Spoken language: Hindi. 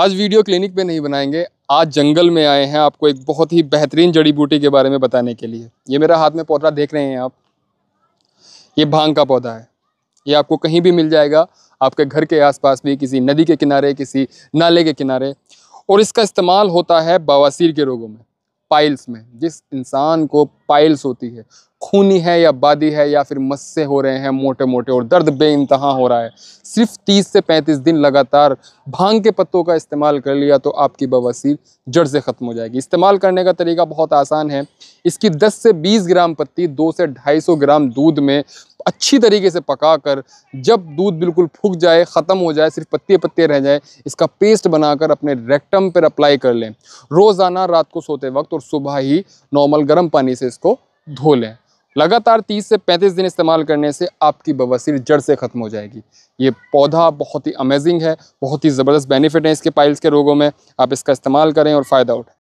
आज वीडियो क्लिनिक पे नहीं बनाएंगे आज जंगल में आए हैं आपको एक बहुत ही बेहतरीन जड़ी बूटी के बारे में बताने के लिए ये मेरा हाथ में पौधा देख रहे हैं आप ये भांग का पौधा है ये आपको कहीं भी मिल जाएगा आपके घर के आसपास भी किसी नदी के किनारे किसी नाले के किनारे और इसका इस्तेमाल होता है बवासीर के रोगों में पाइल्स में जिस इंसान को पाइल्स होती है खूनी है या बादी है या फिर मस्से हो रहे हैं मोटे मोटे और दर्द बे इंतहा हो रहा है सिर्फ 30 से 35 दिन लगातार भांग के पत्तों का इस्तेमाल कर लिया तो आपकी बवासीर जड़ से ख़त्म हो जाएगी इस्तेमाल करने का तरीका बहुत आसान है इसकी 10 से 20 ग्राम पत्ती 2 से 250 ग्राम दूध में अच्छी तरीके से पका कर जब दूध बिल्कुल फूक जाए ख़त्म हो जाए सिर्फ पत्ते पत्ते रह जाए इसका पेस्ट बनाकर अपने रेक्टम पर अप्लाई कर लें रोज़ाना रात को सोते वक्त और सुबह ही नॉर्मल गर्म पानी से इसको धो लें लगातार 30 से 35 दिन इस्तेमाल करने से आपकी बवासीर जड़ से ख़त्म हो जाएगी ये पौधा बहुत ही अमेजिंग है बहुत ही ज़बरदस्त बेनिफिट है इसके पाइल्स के रोगों में आप इसका इस्तेमाल करें और फ़ायदा उठाएँ